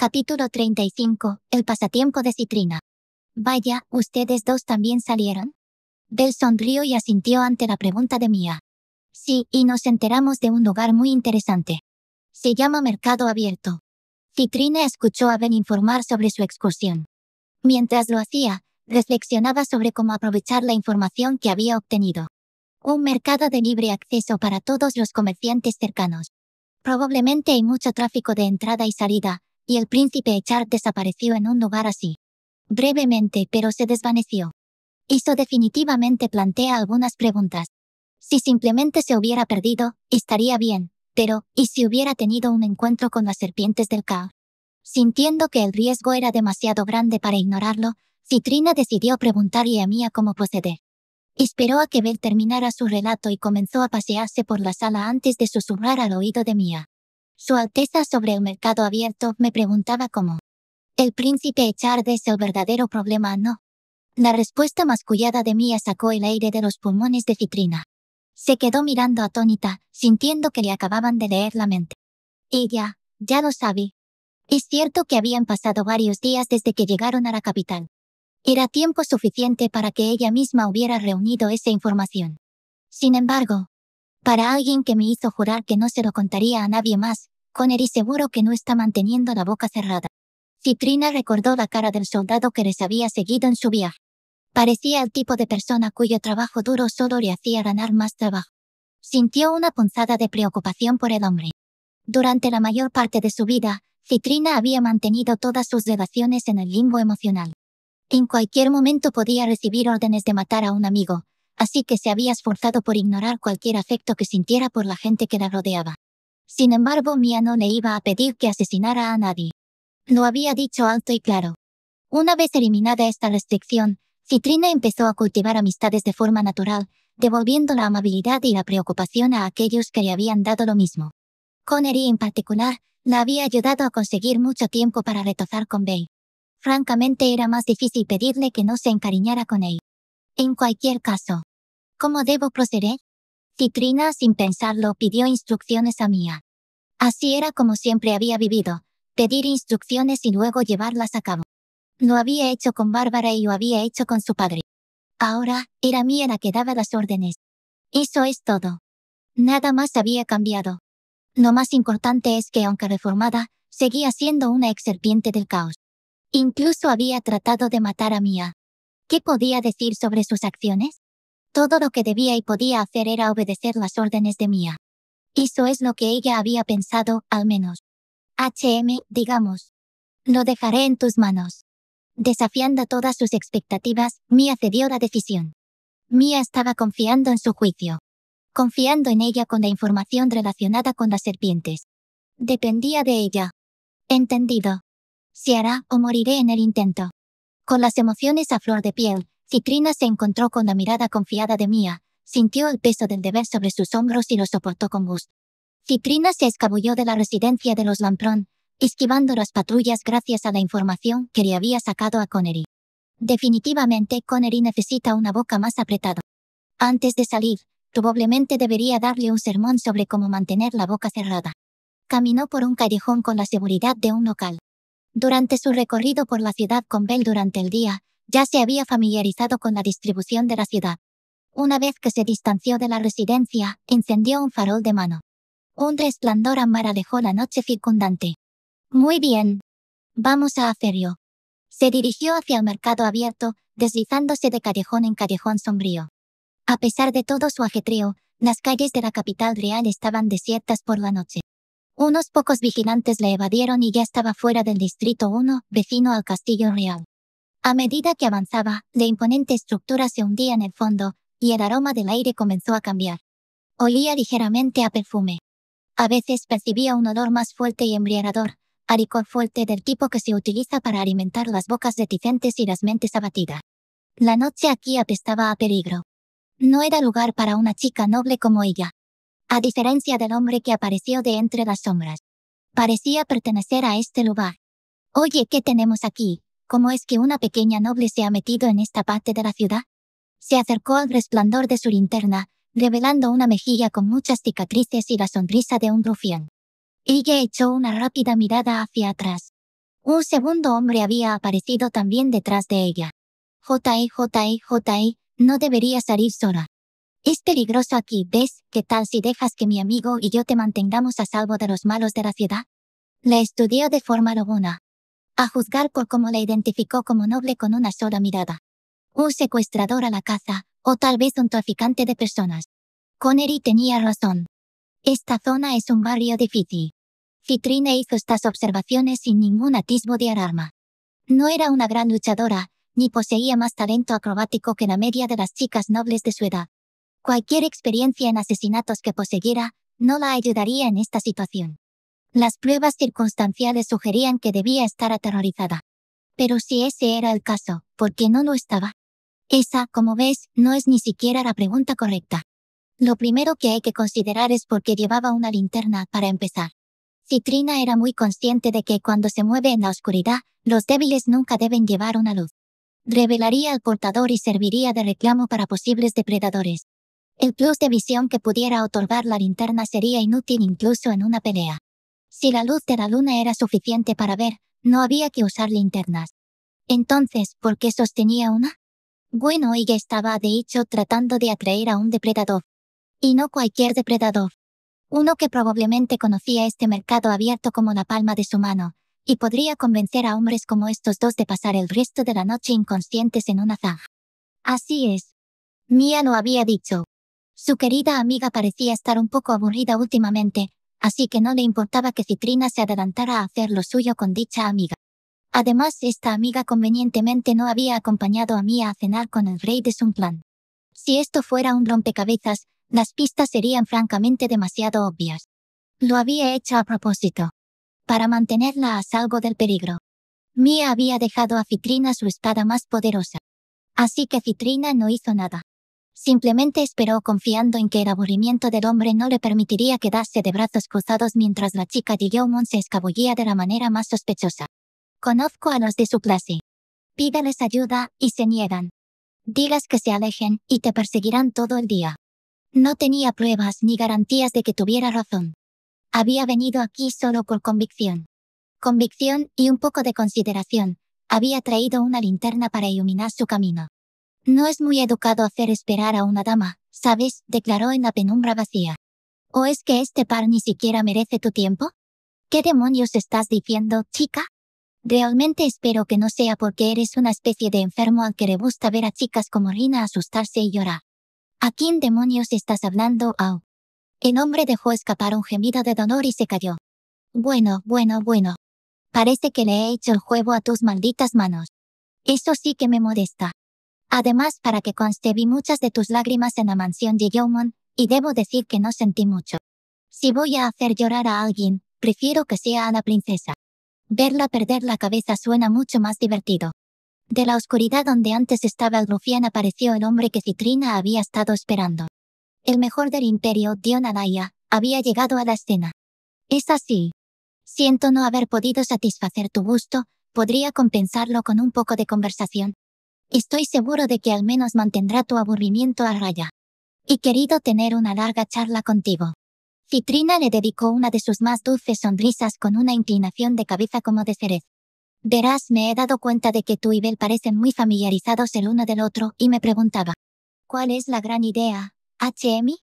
Capítulo 35. El pasatiempo de Citrina. Vaya, ustedes dos también salieron. Bell sonrió y asintió ante la pregunta de Mía. Sí, y nos enteramos de un lugar muy interesante. Se llama Mercado Abierto. Citrina escuchó a Ben informar sobre su excursión. Mientras lo hacía, reflexionaba sobre cómo aprovechar la información que había obtenido. Un mercado de libre acceso para todos los comerciantes cercanos. Probablemente hay mucho tráfico de entrada y salida, y el príncipe Echar desapareció en un lugar así. Brevemente, pero se desvaneció. Eso definitivamente plantea algunas preguntas. Si simplemente se hubiera perdido, estaría bien, pero, ¿y si hubiera tenido un encuentro con las serpientes del caos? Sintiendo que el riesgo era demasiado grande para ignorarlo, Citrina decidió preguntarle a Mia cómo proceder. Esperó a que Bell terminara su relato y comenzó a pasearse por la sala antes de susurrar al oído de Mia. Su Alteza sobre el mercado abierto me preguntaba cómo. El príncipe Echard es el verdadero problema, ¿no? La respuesta mascullada de Mía sacó el aire de los pulmones de Citrina. Se quedó mirando atónita, sintiendo que le acababan de leer la mente. Ella, ya lo sabía. Es cierto que habían pasado varios días desde que llegaron a la capital. Era tiempo suficiente para que ella misma hubiera reunido esa información. Sin embargo, para alguien que me hizo jurar que no se lo contaría a nadie más, Connery seguro que no está manteniendo la boca cerrada. Citrina recordó la cara del soldado que les había seguido en su viaje. Parecía el tipo de persona cuyo trabajo duro solo le hacía ganar más trabajo. Sintió una punzada de preocupación por el hombre. Durante la mayor parte de su vida, Citrina había mantenido todas sus relaciones en el limbo emocional. En cualquier momento podía recibir órdenes de matar a un amigo, así que se había esforzado por ignorar cualquier afecto que sintiera por la gente que la rodeaba. Sin embargo, Mia no le iba a pedir que asesinara a nadie. Lo había dicho alto y claro. Una vez eliminada esta restricción, Citrina empezó a cultivar amistades de forma natural, devolviendo la amabilidad y la preocupación a aquellos que le habían dado lo mismo. Connery en particular, la había ayudado a conseguir mucho tiempo para retozar con Bay. Francamente era más difícil pedirle que no se encariñara con él. En cualquier caso, ¿Cómo debo proceder? Citrina, sin pensarlo, pidió instrucciones a Mía. Así era como siempre había vivido, pedir instrucciones y luego llevarlas a cabo. Lo había hecho con Bárbara y lo había hecho con su padre. Ahora, era Mía la que daba las órdenes. Eso es todo. Nada más había cambiado. Lo más importante es que aunque reformada, seguía siendo una ex serpiente del caos. Incluso había tratado de matar a Mía. ¿Qué podía decir sobre sus acciones? Todo lo que debía y podía hacer era obedecer las órdenes de Mia. Eso es lo que ella había pensado, al menos. HM, digamos. Lo dejaré en tus manos. Desafiando todas sus expectativas, Mia cedió la decisión. Mia estaba confiando en su juicio. Confiando en ella con la información relacionada con las serpientes. Dependía de ella. Entendido. Se hará o moriré en el intento. Con las emociones a flor de piel, Citrina se encontró con la mirada confiada de Mia, sintió el peso del deber sobre sus hombros y lo soportó con gusto. Citrina se escabulló de la residencia de los Lamprón, esquivando las patrullas gracias a la información que le había sacado a Connery. Definitivamente Connery necesita una boca más apretada. Antes de salir, probablemente debería darle un sermón sobre cómo mantener la boca cerrada. Caminó por un callejón con la seguridad de un local. Durante su recorrido por la ciudad con Bell durante el día, ya se había familiarizado con la distribución de la ciudad. Una vez que se distanció de la residencia, encendió un farol de mano. Un resplandor alejó la noche circundante. Muy bien. Vamos a hacerlo. Se dirigió hacia el mercado abierto, deslizándose de callejón en callejón sombrío. A pesar de todo su ajetreo, las calles de la capital real estaban desiertas por la noche. Unos pocos vigilantes le evadieron y ya estaba fuera del Distrito 1, vecino al Castillo Real. A medida que avanzaba, la imponente estructura se hundía en el fondo, y el aroma del aire comenzó a cambiar. Olía ligeramente a perfume. A veces percibía un olor más fuerte y embriagador, a fuerte del tipo que se utiliza para alimentar las bocas reticentes y las mentes abatidas. La noche aquí apestaba a peligro. No era lugar para una chica noble como ella. A diferencia del hombre que apareció de entre las sombras. Parecía pertenecer a este lugar. Oye, ¿qué tenemos aquí? ¿Cómo es que una pequeña noble se ha metido en esta parte de la ciudad? Se acercó al resplandor de su linterna, revelando una mejilla con muchas cicatrices y la sonrisa de un rufián. Ella echó una rápida mirada hacia atrás. Un segundo hombre había aparecido también detrás de ella. J.I. E, e, e, no debería salir sola. Es peligroso aquí, ¿ves? ¿Qué tal si dejas que mi amigo y yo te mantengamos a salvo de los malos de la ciudad? La estudió de forma lobuna a juzgar por cómo la identificó como noble con una sola mirada. Un secuestrador a la caza, o tal vez un traficante de personas. Connery tenía razón. Esta zona es un barrio difícil. Citrine hizo estas observaciones sin ningún atisbo de alarma. No era una gran luchadora, ni poseía más talento acrobático que la media de las chicas nobles de su edad. Cualquier experiencia en asesinatos que poseyera, no la ayudaría en esta situación. Las pruebas circunstanciales sugerían que debía estar aterrorizada. Pero si ese era el caso, ¿por qué no lo estaba? Esa, como ves, no es ni siquiera la pregunta correcta. Lo primero que hay que considerar es por qué llevaba una linterna para empezar. Citrina era muy consciente de que cuando se mueve en la oscuridad, los débiles nunca deben llevar una luz. Revelaría al portador y serviría de reclamo para posibles depredadores. El plus de visión que pudiera otorgar la linterna sería inútil incluso en una pelea. Si la luz de la luna era suficiente para ver, no había que usar linternas. Entonces, ¿por qué sostenía una? Bueno, ella estaba de hecho tratando de atraer a un depredador. Y no cualquier depredador. Uno que probablemente conocía este mercado abierto como la palma de su mano, y podría convencer a hombres como estos dos de pasar el resto de la noche inconscientes en una zanja. Así es. Mía lo había dicho. Su querida amiga parecía estar un poco aburrida últimamente, así que no le importaba que Citrina se adelantara a hacer lo suyo con dicha amiga. Además, esta amiga convenientemente no había acompañado a Mia a cenar con el rey de Sunplan. Si esto fuera un rompecabezas, las pistas serían francamente demasiado obvias. Lo había hecho a propósito. Para mantenerla a salvo del peligro. Mia había dejado a Citrina su espada más poderosa. Así que Citrina no hizo nada. Simplemente esperó confiando en que el aburrimiento del hombre no le permitiría quedarse de brazos cruzados mientras la chica de se escabullía de la manera más sospechosa. Conozco a los de su clase. Pídales ayuda y se niegan. Digas que se alejen y te perseguirán todo el día. No tenía pruebas ni garantías de que tuviera razón. Había venido aquí solo por convicción. Convicción y un poco de consideración. Había traído una linterna para iluminar su camino. No es muy educado hacer esperar a una dama, ¿sabes? declaró en la penumbra vacía. ¿O es que este par ni siquiera merece tu tiempo? ¿Qué demonios estás diciendo, chica? Realmente espero que no sea porque eres una especie de enfermo al que le gusta ver a chicas como Rina asustarse y llorar. ¿A quién demonios estás hablando, Au? El hombre dejó escapar un gemido de dolor y se cayó. Bueno, bueno, bueno. Parece que le he hecho el juego a tus malditas manos. Eso sí que me molesta. Además, para que conste, vi muchas de tus lágrimas en la mansión de Yeomon, y debo decir que no sentí mucho. Si voy a hacer llorar a alguien, prefiero que sea a la princesa. Verla perder la cabeza suena mucho más divertido. De la oscuridad donde antes estaba el rufián apareció el hombre que Citrina había estado esperando. El mejor del imperio, Dion había llegado a la escena. Es así. Siento no haber podido satisfacer tu gusto, podría compensarlo con un poco de conversación, Estoy seguro de que al menos mantendrá tu aburrimiento a raya. Y querido tener una larga charla contigo. Citrina le dedicó una de sus más dulces sonrisas con una inclinación de cabeza como de cerez. Verás, me he dado cuenta de que tú y Bel parecen muy familiarizados el uno del otro y me preguntaba. ¿Cuál es la gran idea, HM?